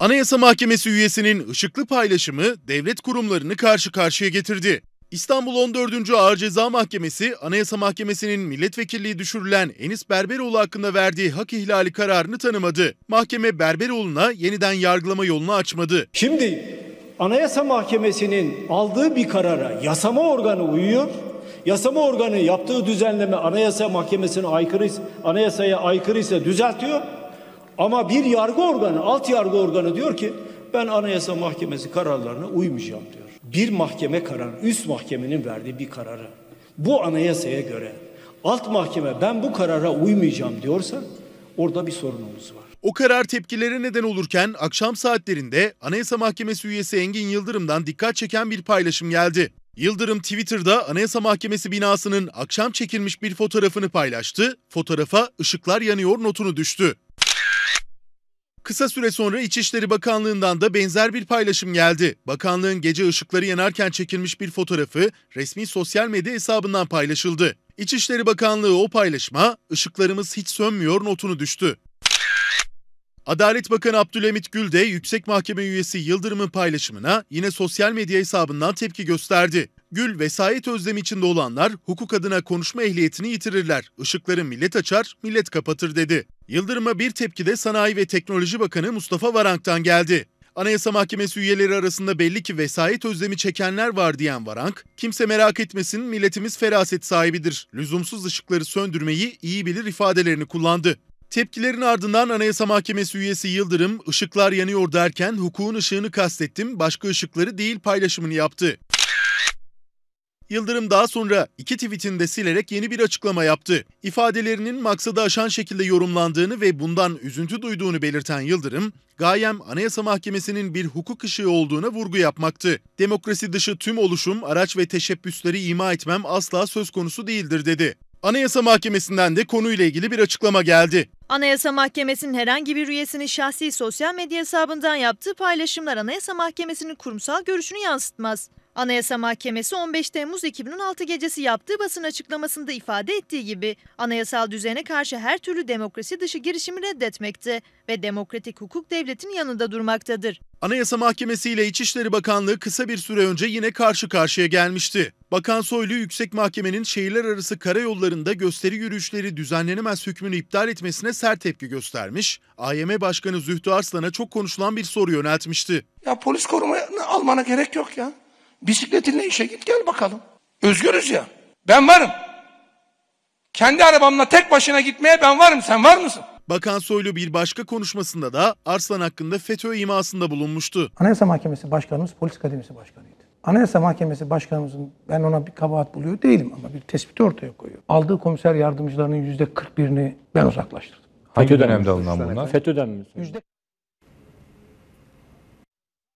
Anayasa Mahkemesi üyesinin ışıklı paylaşımı devlet kurumlarını karşı karşıya getirdi. İstanbul 14. Ağır Ceza Mahkemesi, Anayasa Mahkemesi'nin milletvekilliği düşürülen Enis Berberoğlu hakkında verdiği hak ihlali kararını tanımadı. Mahkeme Berberoğlu'na yeniden yargılama yolunu açmadı. Şimdi Anayasa Mahkemesi'nin aldığı bir karara yasama organı uyuyor. Yasama organı yaptığı düzenleme Anayasa Mahkemesi'ne aykırı, anayasaya aykırıysa düzeltiyor. Ama bir yargı organı, alt yargı organı diyor ki ben Anayasa Mahkemesi kararlarına uymayacağım diyor. Bir mahkeme kararı, üst mahkemenin verdiği bir kararı. Bu anayasaya göre alt mahkeme ben bu karara uymayacağım diyorsa orada bir sorunumuz var. O karar tepkilere neden olurken akşam saatlerinde Anayasa Mahkemesi üyesi Engin Yıldırım'dan dikkat çeken bir paylaşım geldi. Yıldırım Twitter'da Anayasa Mahkemesi binasının akşam çekilmiş bir fotoğrafını paylaştı. Fotoğrafa ışıklar yanıyor notunu düştü. Kısa süre sonra İçişleri Bakanlığı'ndan da benzer bir paylaşım geldi. Bakanlığın gece ışıkları yanarken çekilmiş bir fotoğrafı resmi sosyal medya hesabından paylaşıldı. İçişleri Bakanlığı o paylaşma ışıklarımız hiç sönmüyor notunu düştü. Adalet Bakanı Abdülhamit Gül de Yüksek Mahkeme üyesi Yıldırım'ın paylaşımına yine sosyal medya hesabından tepki gösterdi. Gül, vesayet özlemi içinde olanlar hukuk adına konuşma ehliyetini yitirirler. Işıkları millet açar, millet kapatır dedi. Yıldırım'a bir tepki de Sanayi ve Teknoloji Bakanı Mustafa Varank'tan geldi. Anayasa Mahkemesi üyeleri arasında belli ki vesayet özlemi çekenler var diyen Varank, kimse merak etmesin milletimiz feraset sahibidir, lüzumsuz ışıkları söndürmeyi iyi bilir ifadelerini kullandı. Tepkilerin ardından Anayasa Mahkemesi üyesi Yıldırım, ışıklar yanıyor derken hukukun ışığını kastettim, başka ışıkları değil paylaşımını yaptı. Yıldırım daha sonra iki tweetini de silerek yeni bir açıklama yaptı. İfadelerinin maksadı aşan şekilde yorumlandığını ve bundan üzüntü duyduğunu belirten Yıldırım, gayem Anayasa Mahkemesi'nin bir hukuk ışığı olduğuna vurgu yapmaktı. Demokrasi dışı tüm oluşum, araç ve teşebbüsleri ima etmem asla söz konusu değildir dedi. Anayasa Mahkemesi'nden de konuyla ilgili bir açıklama geldi. Anayasa Mahkemesi'nin herhangi bir üyesinin şahsi sosyal medya hesabından yaptığı paylaşımlar Anayasa Mahkemesi'nin kurumsal görüşünü yansıtmaz. Anayasa Mahkemesi 15 Temmuz 2016 gecesi yaptığı basın açıklamasında ifade ettiği gibi anayasal düzene karşı her türlü demokrasi dışı girişimi reddetmekte ve demokratik hukuk devletin yanında durmaktadır. Anayasa Mahkemesi ile İçişleri Bakanlığı kısa bir süre önce yine karşı karşıya gelmişti. Bakan Soylu Yüksek Mahkemenin şehirler arası karayollarında gösteri yürüyüşleri düzenlenemez hükmünü iptal etmesine sert tepki göstermiş, AYM Başkanı Zühtü Arslan'a çok konuşulan bir soru yöneltmişti. Ya polis koruma almana gerek yok ya. Bisikletinle işe git gel bakalım. Özgürüz ya. Ben varım. Kendi arabamla tek başına gitmeye ben varım. Sen var mısın? Bakan Soylu bir başka konuşmasında da Arslan hakkında FETÖ imasında bulunmuştu. Anayasa Mahkemesi Başkanımız Polis Akademisi Başkanıydı. Anayasa Mahkemesi Başkanımızın ben ona bir kabahat buluyor değilim ama bir tespiti ortaya koyuyor. Aldığı komiser yardımcılarının %41'ini ben uzaklaştırdım. Fetö dönemde alınan bunlar? FETÖ'den mi? Yüzde